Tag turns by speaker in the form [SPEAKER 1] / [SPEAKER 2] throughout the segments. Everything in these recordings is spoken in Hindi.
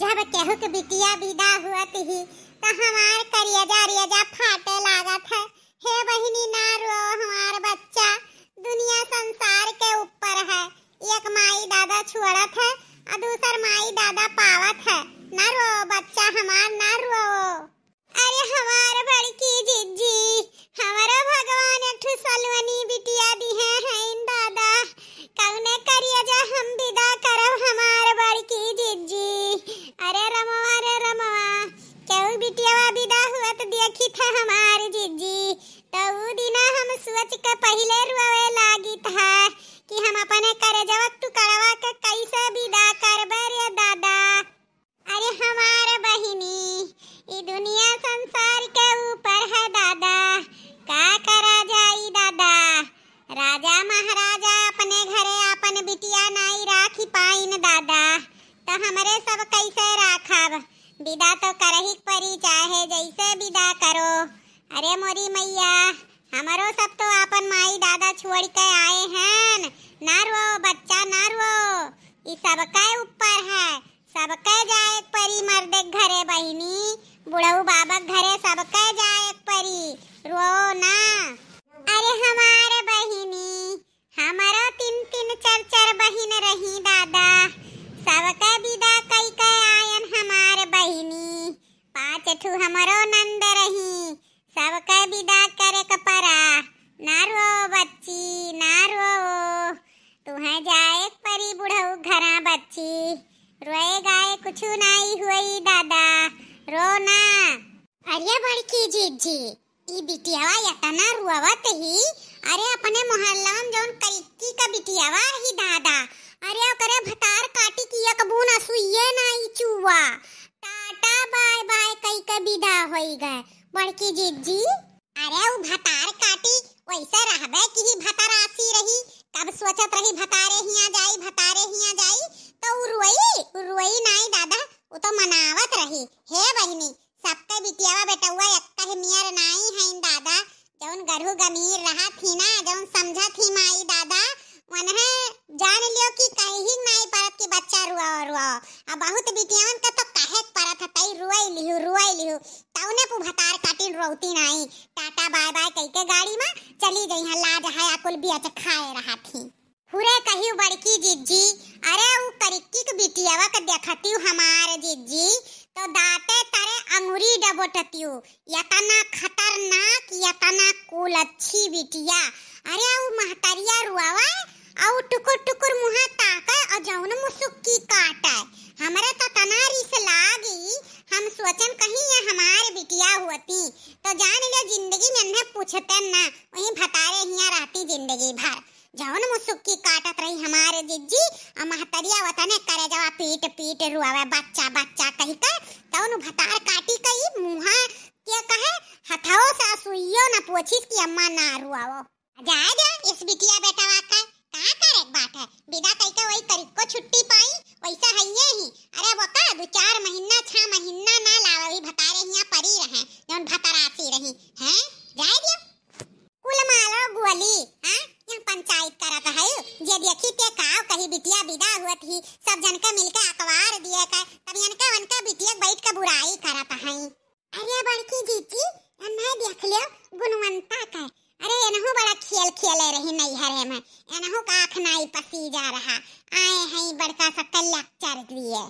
[SPEAKER 1] जब केहू के बिटिया विदा हुआ थी तो हमार करियजा रियजा फाटे लागा था हे बहिनी ना रो हमार बच्चा दुनिया संसार के ऊपर है एक माई दादा छुड़त है और दूसर माई दादा पावत है ना रो बच्चा हमार ना रो अरे हमार बड़की जिज्जी हमारा भगवान एक सलवनी बिटियावा विदा हुआ तो देखी था हमार जीजी तो उ दिन हम सोच के पहले रोवे लागी था कि हम अपने भैया हमारो सब तो अपन माई दादा छोड़ के आए हैं ना रो बच्चा ना रो सब सबका ऊपर है सब सबके जाए परी मर्दे घरे बहिनी बुढ़ऊ बाबा घरे सब सबके जाए परी रो ना कुछ नहीं हुई दादा रोना अरे बड़ी की जीत जी ई बिटियावा यतना रुआवत ही अरे अपने मोहल्ला में जोन कलकी का बिटियावा ही दादा अरे करे भतार काटी की किया कबून ना ई चूआ टाटा बाय बाय कई के विदा होई गए बड़की जीत जी अरे उ भतार काटी वैसे रहबे की ही भतार आसी रही कब सोचत रही भतारे हिया जाई भतारे हिया जाई तो रुई रुई ना वो तो मनावत रही हे बहिनी सबके बिटियावा बेटा हुआ ही मियर नाई है इन दादा जौन गरु गंभीर रहा थी ना जौन समझा थी माई दादा है जान लियो कि कहीं नहीं परत की बच्चा रुआ और रुआ अब बहुत बिटियावन का तो कहे परत हतई रुआई लियो रुआई लिहु ताउने भतार काटिन रोती नहीं टाटा बाय बाय कह के गाड़ी में चली गई है लाज है आकुल भी अच्छा खाए रहा थी हुरे कहियो बड़की जीजी अरे ऊ करिक्की के बिटियावा का देखती हूं हमार गोटती हो यतना खतरनाक यतना कुल अच्छी बिटिया अरे आउ महतारिया रुआवा आउ टुकुर टुकुर मुहा ताका और जौन मुसुक्की काटा हमरा तो तना रिस लागी हम सोचन कहीं ये हमारे बिटिया होती तो जान ले जिंदगी में अन्हे पूछते ना वही भतारे हिया रहती जिंदगी भर जौन मुसुक्की काटत रही हमारे जिज्जी और महतरिया वतने करे जवा पीट पीट रुआवा बच्चा बच्चा कही कर तौन भतार काटी कई તો ના પોછીસ કે અમ્મા ના રૂઆવો जा जा इस बिटिया बेटा वाका का करे बात है बिना कई के वही तरीक को छुट्टी पाई वैसा है ये ही अरे वका दो चार महीना छह महीना ना लावा भी भतारे हिया परी रहे जौन भतरा गुणवंता का अरे एनहु बड़ा खेल खेल रही नैहरे में एनहु का अखनाई पसी जा रहा आए हैं बड़का सा कलेक्टर दिए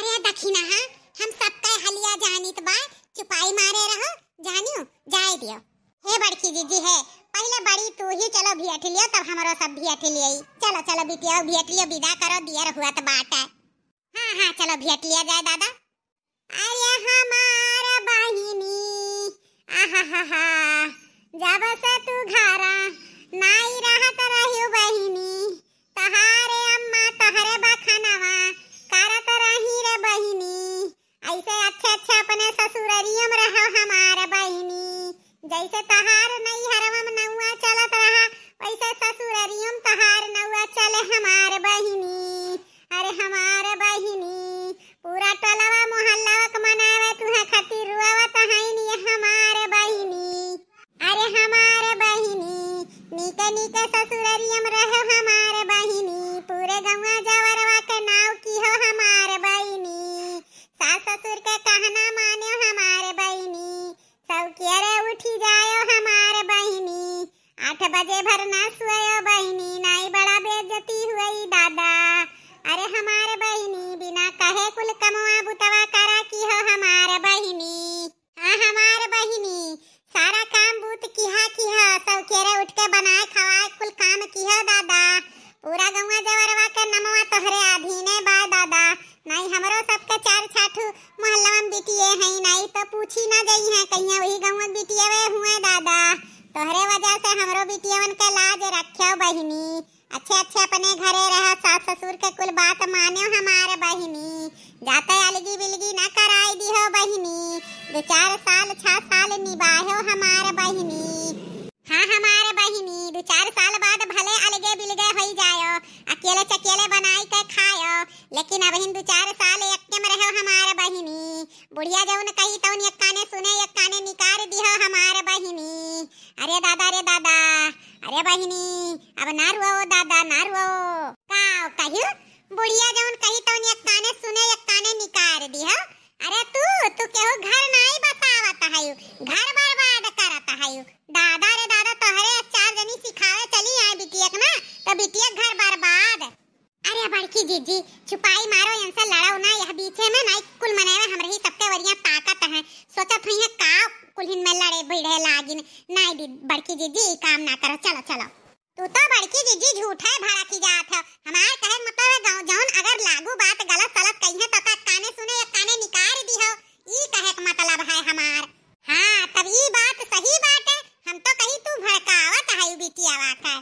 [SPEAKER 1] अरे दखिना हा हम सबका हलिया जानी तो बा चुपाई मारे रहो जानियो जाए दियो हे बड़की दीदी है पहले बड़ी तू ही चलो भेट लियो तब हमरो सब भी भेट लियो चलो चलो बिटिया भेट लियो विदा करो दियर हुआ तो बात है हाँ हाँ चलो भेट लिया जाए दादा अरे हमारा बहिनी आहा हा हा जाबसा तू घारा नाही बजे भरना सोयो बहनी नाई बड़ा बेजती हुई दादा अरे हमारे बहनी बिना कहे कुल कमवा बुतवा करा की हो हमारे बहनी हाँ हमारे बहनी सारा काम बूत की हा की हा सब केरे उठ के बनाए खवाए कुल काम की हो दादा पूरा गंगा जवरवा के नमवा तोहरे अधीने बा दादा नहीं हमरो सबके चार छाठ मोहल्ला में बिटिए हैं नहीं तो पूछी ना जाई है कहीं वही में बिटिए हुए दादा तोहरे वजह से हमरो बिटियावन का लाज रखियो बहिनी अच्छे अच्छे अपने घरे रहो सास ससुर के कुल बात मानियो हमारे बहिनी जाते अलगी बिलगी ना कराई दी हो बहिनी दो चार साल छह साल निभायो हमारे बहिनी हाँ हमारे बहिनी दो चार साल बाद भले अलगे बिलगे हो जायो अकेले चकेले बनाई के खायो लेकिन अब दो चार साल एक में रहो हमारे बहिनी बुढ़िया जो कही तो एक काने सुने एक काने निकाल घर बार बार बर्बाद करत है दादा रे दादा तो हरे चार जनी सिखावे चली आए बिटिया ना तो बिटिया घर बार बार अरे बड़की जीजी छुपाई मारो इनसे लड़ाओ ना यह बीचे में ना कुल मनावे हमरे ही सबके वरिया ताकत है सोचा थई है का कुलहिन में लड़े भिड़े लागिन ना बड़की जीजी काम ना करो चलो चलो तू तो बड़की जीजी झूठ है भाड़ा की जात है हमारे कहे मतलब है गांव जौन अगर लागू बात गलत सलत कही है तो का काने सुने या काने निकाल दी हो ये कहे मतलब है हमारे हाँ तब ये बात सही बात है हम तो कहीं तू भड़कावत है बिटिया वाका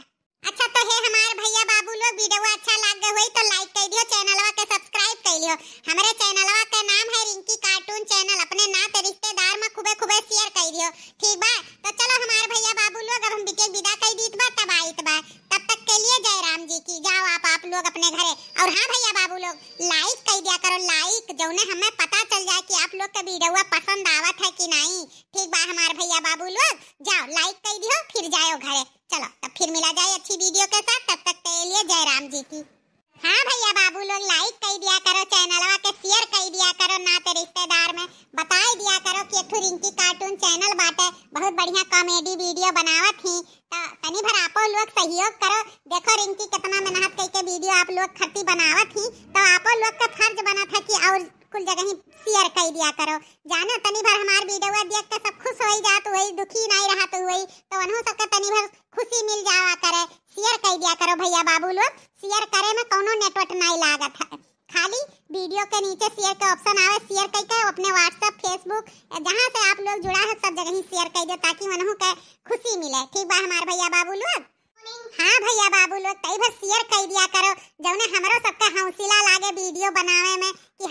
[SPEAKER 1] अच्छा तो हे हमारे भैया बाबू लोग वीडियो अच्छा लग गए तो लाइक कर दियो चैनलवा के सब्सक्राइब कर लियो हमारे चैनलवा का नाम है रिंकी कार्टून चैनल अपने नाते रिश्तेदार में खूबे खूबे शेयर कर दियो ठीक बा तो चलो हमारे भैया बाबू लोग अब हम बिटिया विदा कर दीत बा तब आइत बा तब तक के लिए जय राम जी की जाओ आप आप लोग अपने घरे और हाँ भैया लोग लाइक कर दिया करो लाइक जो ना हमें पता चल जाए कि आप लोग का वीडियो पसंद आवत है कि नहीं ठीक बा हमारे भैया बाबू लोग जाओ लाइक कर दियो फिर जाओ घरे चलो तब फिर मिला जाए अच्छी वीडियो के साथ तब तक के लिए जय राम जी की भैया बाबू लोग लाइक कर दिया करो चैनलवा के शेयर कर दिया करो ना तो रिश्तेदार में बताई दिया करो कि एक रिंकी कार्टून चैनल बाटे बहुत बढ़िया कॉमेडी वीडियो बनावत ही तो तनी भर आपो लोग सहयोग करो देखो रिंकी कितना मेहनत करके वीडियो आप लोग खर्ची बनावत ही तो आपो लोग का फर्ज बना था कि और कुल जगह शेयर कर दिया करो जाना तनी भर हमार वीडियो देख के सब खुश होई जात होई दुखी नहीं रहत होई तो अनहु का तनी भर खुशी मिल जावा करे शेयर कर दिया करो भैया बाबू लोग शेयर करे में कोनो नेटवर्क नहीं लागत है खाली वीडियो के नीचे शेयर का ऑप्शन आवे शेयर कर के अपने व्हाट्सएप फेसबुक जहाँ से आप लोग जुड़ा है सब जगह शेयर कर दो ताकि मनहु का खुशी मिले ठीक बा हमार भैया बाबू लोग हाँ भैया बाबू लोग तई बस शेयर कर दिया करो जो हमरो सबका हौसला लागे वीडियो बनावे में कि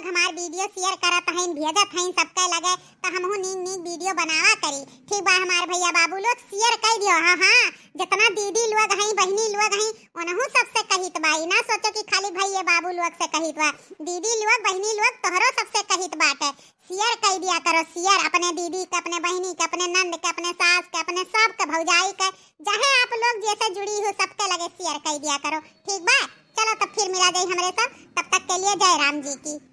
[SPEAKER 1] लोग हमार वीडियो शेयर करत हइन भेजत हइन सबके लगे तो हमहू नीक नीक वीडियो बनावा करी ठीक बा हमार भैया बाबू लोग शेयर कर दियो हां हां जितना दीदी लोग हैं बहनी लोग हैं उनहू सबसे कहित बा ना सोचो कि खाली भैया बाबू लोग से कहित बा दीदी लोग बहनी लोग तोहरो सबसे कहित बात है शेयर कर दिया करो शेयर अपने दीदी के अपने बहनी के अपने नंद के अपने सास के अपने सब के भौजाई के जहाँ आप लोग जैसे जुड़ी हो सबके लगे शेयर कर दिया करो ठीक बा चलो तब फिर मिला जाए हमारे सब तब तक के लिए जय राम जी की